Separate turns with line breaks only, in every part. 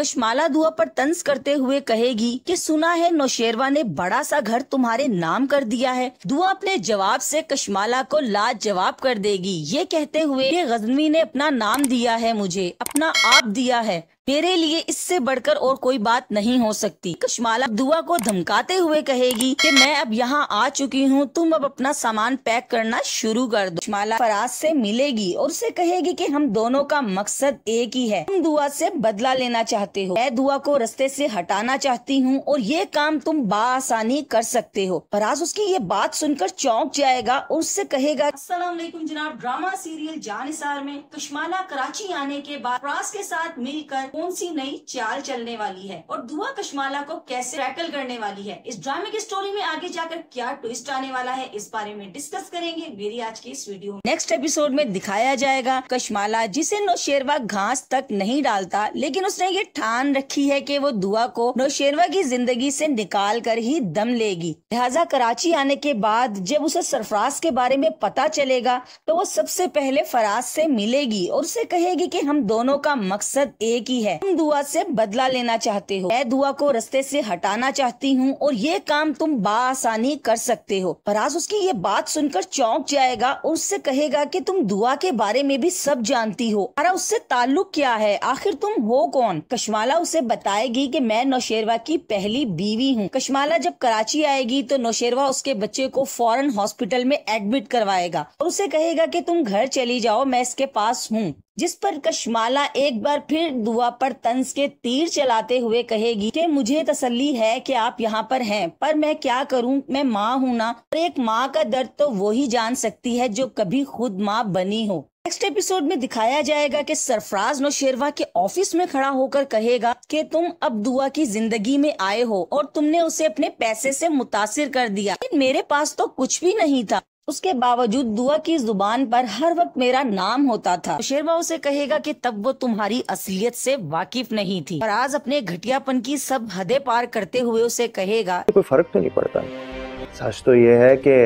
कशमाला दुआ पर तंज करते हुए कहेगी कि सुना है नौशेरवा ने बड़ा सा घर तुम्हारे नाम कर दिया है दुआ अपने जवाब से कशमाला को लाजवाब कर देगी ये कहते हुए गजनवी ने अपना नाम दिया है मुझे अपना आप दिया है मेरे लिए इससे बढ़कर और कोई बात नहीं हो सकती कश्माला दुआ को धमकाते हुए कहेगी कि मैं अब यहाँ आ चुकी हूँ तुम अब अपना सामान पैक करना शुरू कर दो कश्माला फराज से मिलेगी और उसे कहेगी कि हम दोनों का मकसद एक ही है तुम दुआ से बदला लेना चाहते हो मैं दुआ को रस्ते से हटाना चाहती हूँ और ये काम तुम बासानी कर सकते हो फराज उसकी ये बात सुनकर चौंक जाएगा और उससे कहेगा असलम जनाब ड्रामा सीरियल जानिसार में कश्माला कराची आने के बाद फराज के साथ मिलकर कौन सी नई चाल चलने वाली है और दुआ कश्माला को कैसे टैकल करने वाली है इस ड्रामे की स्टोरी में आगे जाकर क्या ट्विस्ट आने वाला है इस बारे में डिस्कस करेंगे मेरी आज की इस वीडियो में नेक्स्ट एपिसोड में दिखाया जाएगा कश्माला जिसे नौशेरवा घास तक नहीं डालता लेकिन उसने ये ठान रखी है की वो दुआ को नौशेरवा की जिंदगी ऐसी निकाल कर ही दम लेगी लिहाजा कराची आने के बाद जब उसे सरफराज के बारे में पता चलेगा तो वो सबसे पहले फराज से मिलेगी और उसे कहेगी कि हम दोनों का मकसद एक ही है है तुम दुआ से बदला लेना चाहते हो मैं दुआ को रस्ते से हटाना चाहती हूँ और ये काम तुम बासानी कर सकते हो फराज उसकी ये बात सुनकर चौंक जाएगा और उससे कहेगा कि तुम दुआ के बारे में भी सब जानती हो हमारा उससे ताल्लुक क्या है आखिर तुम हो कौन कशमाला उसे बताएगी कि मैं नौशेरवा की पहली बीवी हूँ कशमाला जब कराची आएगी तो नौशेरवा उसके बच्चे को फौरन हॉस्पिटल में एडमिट करवाएगा और उसे कहेगा कि तुम घर चली जाओ मैं इसके पास हूँ जिस पर कशमाला एक बार फिर दुआ पर तंस के तीर चलाते हुए कहेगी कि मुझे तसल्ली है कि आप यहाँ पर हैं पर मैं क्या करूँ मैं माँ हूँ ना और एक माँ का दर्द तो वो ही जान सकती है जो कभी खुद माँ बनी हो नेक्स्ट एपिसोड में दिखाया जाएगा कि सरफराज नौशेरवा के ऑफिस में खड़ा होकर कहेगा कि तुम अब दुआ की जिंदगी में आए हो और तुमने उसे अपने पैसे से मुतासिर कर दिया मेरे पास तो कुछ भी नहीं था उसके बावजूद दुआ की जुबान पर हर वक्त मेरा नाम होता था शेरवा उसे कहेगा कि तब वो तुम्हारी असलियत से वाकिफ नहीं थी और आज अपने घटियापन की सब हदें पार करते हुए उसे कहेगा कोई फर्क तो नहीं पड़ता सच तो ये है कि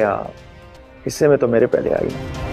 इससे हाँ, में तो मेरे पहले आ गया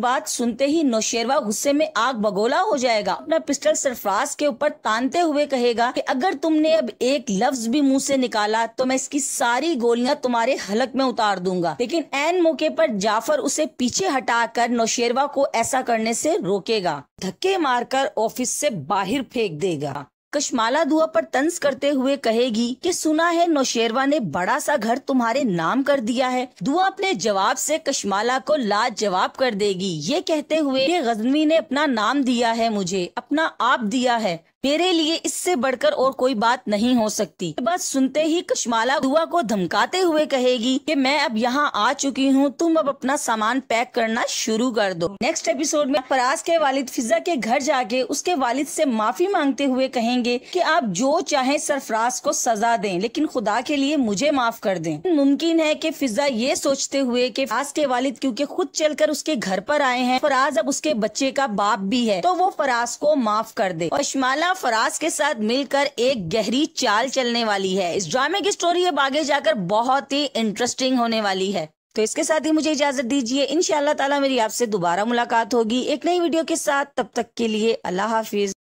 बात सुनते ही नौशेरवा गुस्से में आग बगोला हो जाएगा अपना पिस्टल सरफराज के ऊपर तानते हुए कहेगा कि अगर तुमने अब एक लफ्ज भी मुंह से निकाला तो मैं इसकी सारी गोलियां तुम्हारे हलक में उतार दूंगा लेकिन एन मौके पर जाफर उसे पीछे हटाकर नौशेरवा को ऐसा करने से रोकेगा धक्के मारकर ऑफिस से बाहर फेंक देगा कशमाला दुआ पर तंज करते हुए कहेगी कि सुना है नौशेरवा ने बड़ा सा घर तुम्हारे नाम कर दिया है दुआ अपने जवाब से कशमाला को लाजवाब कर देगी ये कहते हुए कि गजनवी ने अपना नाम दिया है मुझे अपना आप दिया है मेरे लिए इससे बढ़कर और कोई बात नहीं हो सकती ये बात सुनते ही कश्माला दुआ को धमकाते हुए कहेगी कि मैं अब यहाँ आ चुकी हूँ तुम अब अपना सामान पैक करना शुरू कर दो नेक्स्ट एपिसोड में फराज के वालिद फिजा के घर जाके उसके वालिद से माफी मांगते हुए कहेंगे कि आप जो चाहे सरफराज को सजा दें लेकिन खुदा के लिए मुझे माफ कर दें मुमकिन है कि फिजा ये सोचते हुए कि फराज के वालिद क्योंकि खुद चलकर उसके घर पर आए हैं फराज अब उसके बच्चे का बाप भी है तो वो फराज को माफ कर दे और शमाला कंगना फराज के साथ मिलकर एक गहरी चाल चलने वाली है इस ड्रामे की स्टोरी अब आगे जाकर बहुत ही इंटरेस्टिंग होने वाली है तो इसके साथ ही मुझे इजाजत दीजिए इनशाला ताला मेरी आपसे दोबारा मुलाकात होगी एक नई वीडियो के साथ तब तक के लिए अल्लाह हाफिज